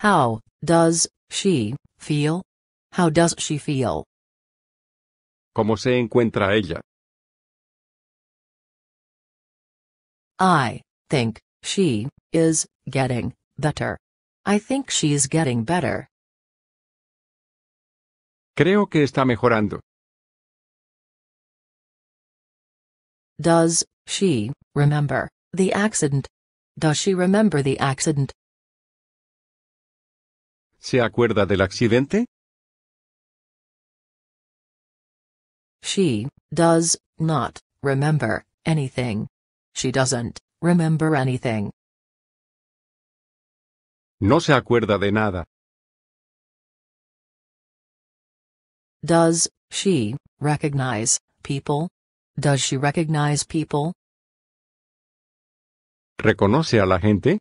How does she feel? How does she feel? ¿Cómo se encuentra ella? I think she is getting better. I think she's getting better. Creo que está mejorando. Does she remember the accident? Does she remember the accident? ¿Se acuerda del accidente? She does not remember anything. She doesn't remember anything. No se acuerda de nada. Does she recognize people? Does she recognize people? ¿Reconoce a la gente?